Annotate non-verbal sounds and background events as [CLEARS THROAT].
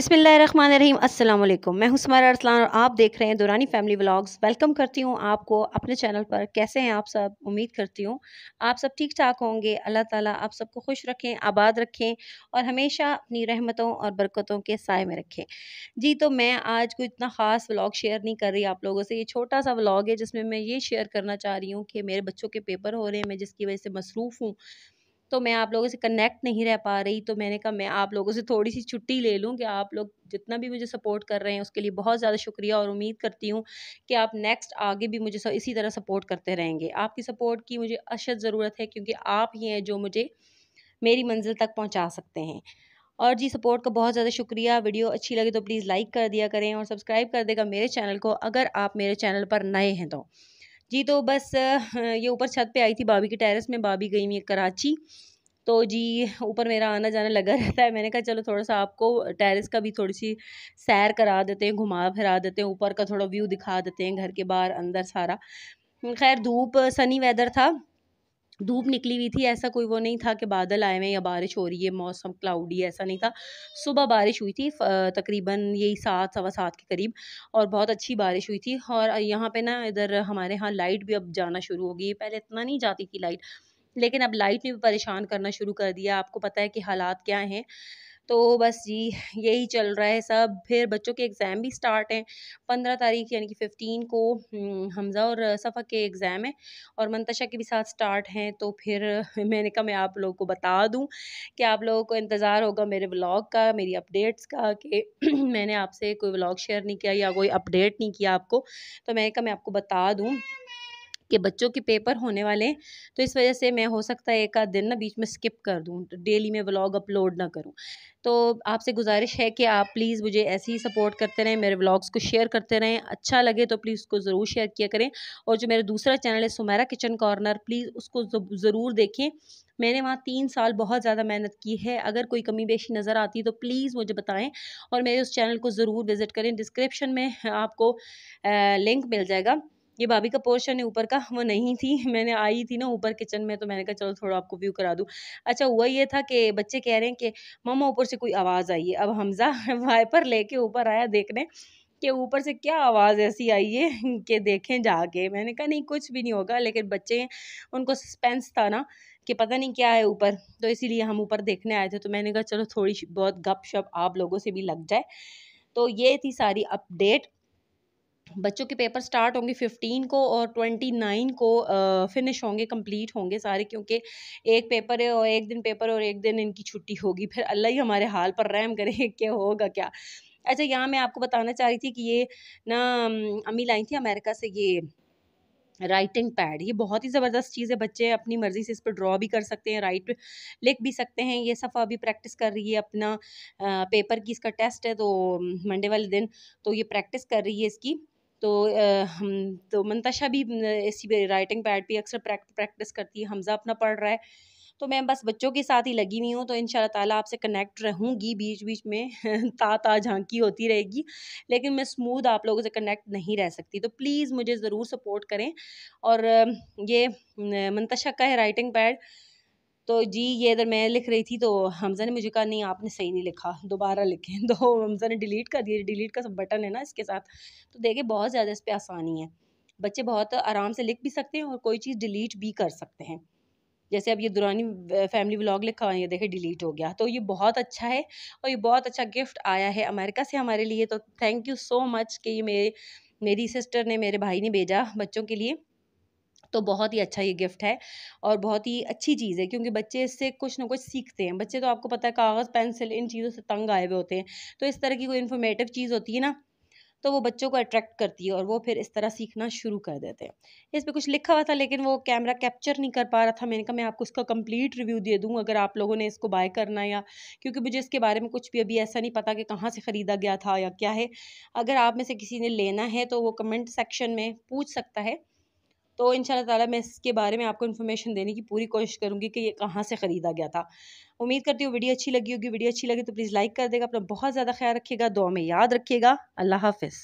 अस्सलाम वालेकुम मैं हूसमार अरसलान और आप देख रहे हैं दुरानी फैमिली व्लॉग्स वेलकम करती हूँ आपको अपने चैनल पर कैसे हैं आप सब उम्मीद करती हूँ आप सब ठीक ठाक होंगे अल्लाह ताला आप सबको खुश रखें आबाद रखें और हमेशा अपनी रहमतों और बरकतों के साय में रखें जी तो मैं आज कोई इतना ख़ास व्लॉग शेयर नहीं कर रही आप लोगों से ये छोटा सा व्लॉग है जिसमें मैं ये शेयर करना चाह रही हूँ कि मेरे बच्चों के पेपर हो रहे हैं मैं जिसकी वजह से मसरूफ़ हूँ तो मैं आप लोगों से कनेक्ट नहीं रह पा रही तो मैंने कहा मैं आप लोगों से थोड़ी सी छुट्टी ले लूँ कि आप लोग जितना भी मुझे सपोर्ट कर रहे हैं उसके लिए बहुत ज़्यादा शुक्रिया और उम्मीद करती हूँ कि आप नेक्स्ट आगे भी मुझे इसी तरह सपोर्ट करते रहेंगे आपकी सपोर्ट की मुझे अशद ज़रूरत है क्योंकि आप ही हैं जो मुझे मेरी मंजिल तक पहुँचा सकते हैं और जी सपोर्ट का बहुत ज़्यादा शुक्रिया वीडियो अच्छी लगे तो प्लीज़ लाइक कर दिया करें और सब्सक्राइब कर देगा मेरे चैनल को अगर आप मेरे चैनल पर नए हैं तो जी तो बस ये ऊपर छत पे आई थी भाभी के टेरेस में भाभी गई हुई कराची तो जी ऊपर मेरा आना जाना लगा रहता है मैंने कहा चलो थोड़ा सा आपको टेरेस का भी थोड़ी सी सैर करा देते हैं घुमा फिरा देते हैं ऊपर का थोड़ा व्यू दिखा देते हैं घर के बाहर अंदर सारा खैर धूप सनी वेदर था धूप निकली हुई थी ऐसा कोई वो नहीं था कि बादल आए हुए या बारिश हो रही है मौसम क्लाउडी ऐसा नहीं था सुबह बारिश हुई थी तकरीबन यही सात सवा सात के करीब और बहुत अच्छी बारिश हुई थी और यहाँ पे ना इधर हमारे यहाँ लाइट भी अब जाना शुरू हो गई पहले इतना नहीं जाती थी लाइट लेकिन अब लाइट ने भी परेशान करना शुरू कर दिया आपको पता है कि हालात क्या हैं तो बस जी यही चल रहा है सब फिर बच्चों के एग्ज़ाम भी स्टार्ट हैं पंद्रह तारीख यानी कि फ़िफ्टीन को हम्म, हमज़ा और सफ़ा के एग्ज़ाम हैं और मंतशा के भी साथ स्टार्ट हैं तो फिर [LAUGHS] मैंने कहा मैं आप लोगों को बता दूँ कि आप लोगों को इंतज़ार होगा मेरे व्लॉग का मेरी अपडेट्स का कि [CLEARS THROAT] मैंने आपसे कोई ब्लॉग शेयर नहीं किया या कोई अपडेट नहीं किया आपको तो मैंने कहा मैं आपको बता दूँ कि बच्चों के पेपर होने वाले हैं तो इस वजह से मैं हो सकता है एक आध दिन ना बीच में स्किप कर दूँ डेली मैं व्लॉग अपलोड ना करूँ तो आपसे गुजारिश है कि आप प्लीज़ मुझे ऐसे ही सपोर्ट करते रहें मेरे व्लॉग्स को शेयर करते रहें अच्छा लगे तो प्लीज़ उसको ज़रूर शेयर किया करें और जो मेरा दूसरा चैनल है सुमेरा किचन कॉर्नर प्लीज़ उसको ज़रूर देखें मैंने वहाँ तीन साल बहुत ज़्यादा मेहनत की है अगर कोई कमी बेशी नज़र आती है तो प्लीज़ मुझे बताएं और मेरे उस चैनल को ज़रूर विज़िट करें डिस्क्रिप्शन में आपको लिंक मिल जाएगा ये भाभी का पोर्शन है ऊपर का वो नहीं थी [LAUGHS] मैंने आई थी ना ऊपर किचन में तो मैंने कहा चलो थोड़ा आपको व्यू करा दूँ अच्छा हुआ ये था कि बच्चे कह रहे हैं कि ममा ऊपर से कोई आवाज़ आई है अब हमज़ा [LAUGHS] वाइपर लेके ऊपर आया देखने कि ऊपर से क्या आवाज़ ऐसी आई है [LAUGHS] कि देखें जाके मैंने कहा नहीं कुछ भी नहीं होगा लेकिन बच्चे उनको सस्पेंस था ना कि पता नहीं क्या है ऊपर तो इसीलिए हम ऊपर देखने आए थे तो मैंने कहा चलो थोड़ी बहुत गप शप आप लोगों से भी लग जाए तो ये थी सारी अपडेट बच्चों के पेपर स्टार्ट होंगे फिफ्टीन को और ट्वेंटी नाइन को फिनिश होंगे कंप्लीट होंगे सारे क्योंकि एक पेपर है और एक दिन पेपर और एक दिन इनकी छुट्टी होगी फिर अल्लाह ही हमारे हाल पर रहम करे [LAUGHS] क्या होगा क्या अच्छा यहाँ मैं आपको बताना चाह रही थी कि ये ना अम्मी लाई थी अमेरिका से ये राइटिंग पैड ये बहुत ही ज़बरदस्त चीज़ है बच्चे अपनी मर्ज़ी से इस पर ड्रॉ भी कर सकते हैं राइट लिख भी सकते हैं ये सफ़ा अभी प्रैक्टिस कर रही है अपना पेपर की इसका टेस्ट है तो मंडे वाले दिन तो ये प्रैक्टिस कर रही है इसकी तो हम तो मंतशा भी इसी राइटिंग पैड पे अक्सर प्रैक्टिस करती है हमज़ा अपना पढ़ रहा है तो मैं बस बच्चों के साथ ही लगी हुई हूँ तो इन ताला आपसे कनेक्ट रहूँगी बीच बीच में [LAUGHS] ता ता झांकी होती रहेगी लेकिन मैं स्मूथ आप लोगों से कनेक्ट नहीं रह सकती तो प्लीज़ मुझे ज़रूर सपोर्ट करें और ये मंतशा का है राइटिंग पैड तो जी ये इधर मैं लिख रही थी तो हमज़ा ने मुझे कहा नहीं आपने सही नहीं लिखा दोबारा लिखें [LAUGHS] तो हमज़ा ने डिलीट कर दिया डिलीट का सब बटन है ना इसके साथ तो देखिए बहुत ज़्यादा इस पर आसानी है बच्चे बहुत आराम से लिख भी सकते हैं और कोई चीज़ डिलीट भी कर सकते हैं जैसे अब ये दुरानी फैमिली ब्लॉग लिखा हुआ है देखे डिलीट हो गया तो ये बहुत अच्छा है और ये बहुत अच्छा गिफ्ट आया है अमेरिका से हमारे लिए तो थैंक यू सो मच कि ये मेरे मेरी सिस्टर ने मेरे भाई ने भेजा बच्चों के लिए तो बहुत ही अच्छा ये गिफ्ट है और बहुत ही अच्छी चीज़ है क्योंकि बच्चे इससे कुछ ना कुछ सीखते हैं बच्चे तो आपको पता है कागज़ पेंसिल इन चीज़ों से तंग आए हुए होते हैं तो इस तरह की कोई इन्फॉर्मेटिव चीज़ होती है ना तो वो बच्चों को अट्रैक्ट करती है और वो फिर इस तरह सीखना शुरू कर देते हैं इस पर कुछ लिखा हुआ था लेकिन वो कैमरा कैप्चर नहीं कर पा रहा था मैंने कहा मैं आपको इसका कंप्लीट रिव्यू दे दूँ अगर आप लोगों ने इसको बाय करना या क्योंकि मुझे इसके बारे में कुछ भी अभी ऐसा नहीं पता कि कहाँ से ख़रीदा गया था या क्या है अगर आप में से किसी ने लेना है तो वो कमेंट सेक्शन में पूछ सकता है तो इन ताला मैं इसके बारे में आपको इन्फॉर्मेशन देने की पूरी कोशिश करूँगी कि ये कहाँ से ख़रीदा गया था उम्मीद करती हूँ वीडियो अच्छी लगी होगी वीडियो अच्छी लगी तो प्लीज़ लाइक कर देगा अपना बहुत ज़्यादा ख्याल रखिएगा दो में याद रखिएगा अल्लाह हाफिज़